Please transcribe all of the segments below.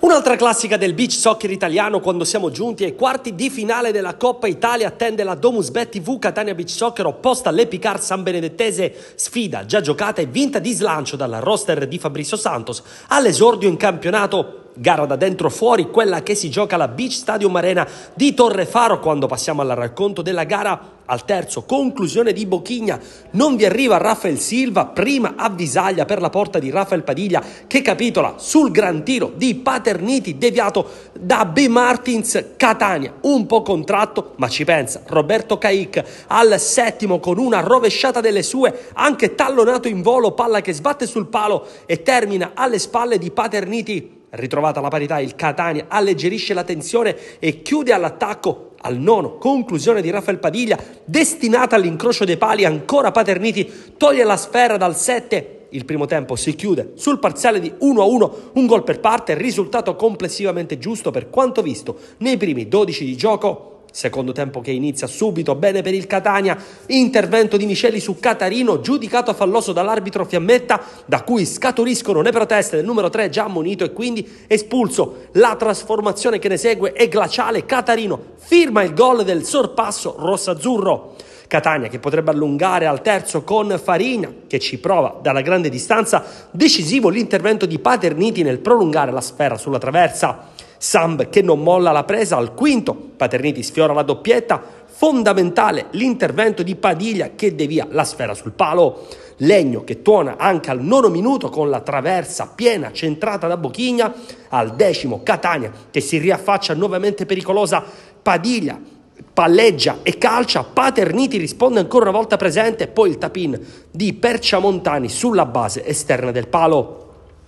Un'altra classica del beach soccer italiano quando siamo giunti ai quarti di finale della Coppa Italia attende la Domus Bet TV Catania Beach Soccer opposta all'Epicar San Benedettese, sfida già giocata e vinta di slancio dalla roster di Fabrizio Santos all'esordio in campionato gara da dentro fuori, quella che si gioca alla Beach Stadium Arena di Torre Faro quando passiamo al racconto della gara. Al terzo, conclusione di Bochigna, non vi arriva Rafael Silva, prima avvisaglia per la porta di Rafael Padiglia che capitola sul gran tiro di Paterniti deviato da B. Martins Catania, un po' contratto ma ci pensa Roberto Caic al settimo con una rovesciata delle sue, anche tallonato in volo, palla che sbatte sul palo e termina alle spalle di Paterniti Ritrovata la parità, il Catania alleggerisce la tensione e chiude all'attacco al nono. Conclusione di Rafael Padiglia, destinata all'incrocio dei pali, ancora Paterniti toglie la sfera dal 7 il primo tempo si chiude sul parziale di 1-1, un gol per parte, risultato complessivamente giusto per quanto visto nei primi 12 di gioco Secondo tempo che inizia subito, bene per il Catania, intervento di Misceli su Catarino, giudicato falloso dall'arbitro Fiammetta, da cui scaturiscono le proteste del numero 3 già ammonito e quindi espulso. La trasformazione che ne segue è glaciale, Catarino firma il gol del sorpasso rossazzurro. Catania che potrebbe allungare al terzo con Farina che ci prova dalla grande distanza, decisivo l'intervento di Paterniti nel prolungare la sfera sulla traversa. Samb che non molla la presa al quinto, Paterniti sfiora la doppietta, fondamentale l'intervento di Padiglia che devia la sfera sul palo, Legno che tuona anche al nono minuto con la traversa piena centrata da Bochigna, al decimo Catania che si riaffaccia nuovamente pericolosa, Padiglia palleggia e calcia, Paterniti risponde ancora una volta presente, poi il tapin di Perciamontani sulla base esterna del palo.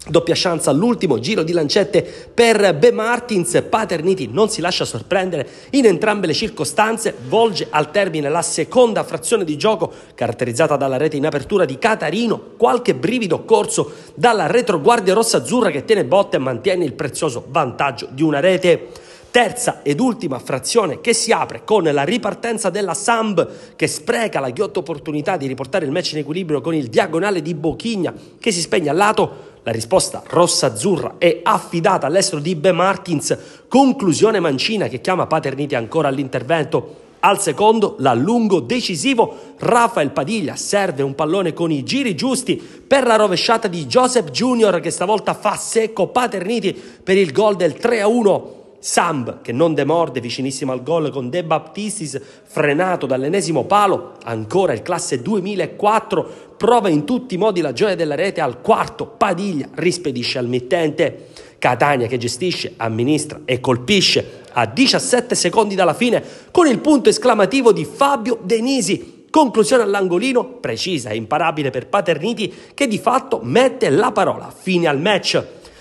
Doppia chance all'ultimo giro di lancette per Be Martins, Paterniti non si lascia sorprendere, in entrambe le circostanze volge al termine la seconda frazione di gioco caratterizzata dalla rete in apertura di Catarino, qualche brivido corso dalla retroguardia rossa-azzurra che tiene botte e mantiene il prezioso vantaggio di una rete. Terza ed ultima frazione che si apre con la ripartenza della Samb che spreca la ghiotta opportunità di riportare il match in equilibrio con il diagonale di Bochigna che si spegne al lato la risposta rossa-azzurra è affidata all'estero di Be Martins, conclusione mancina che chiama Paterniti ancora all'intervento. Al secondo, l'allungo decisivo, Rafael Padiglia serve un pallone con i giri giusti per la rovesciata di Joseph Junior che stavolta fa secco Paterniti per il gol del 3-1. Samb che non demorde vicinissimo al gol con De Baptistis frenato dall'ennesimo palo, ancora il classe 2004 prova in tutti i modi la gioia della rete al quarto, Padiglia rispedisce al mittente, Catania che gestisce, amministra e colpisce a 17 secondi dalla fine con il punto esclamativo di Fabio Denisi Conclusione all'angolino, precisa e imparabile per Paterniti, che di fatto mette la parola fine al match.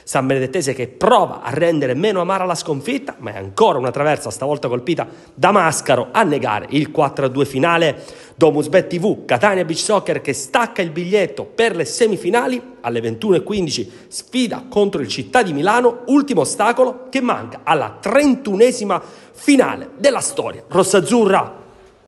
San Benedettese che prova a rendere meno amara la sconfitta, ma è ancora una traversa, stavolta colpita da Mascaro, a negare il 4-2 finale. Domusbet TV, Catania Beach Soccer che stacca il biglietto per le semifinali alle 21.15, sfida contro il Città di Milano, ultimo ostacolo che manca alla trentunesima finale della storia rossazzurra.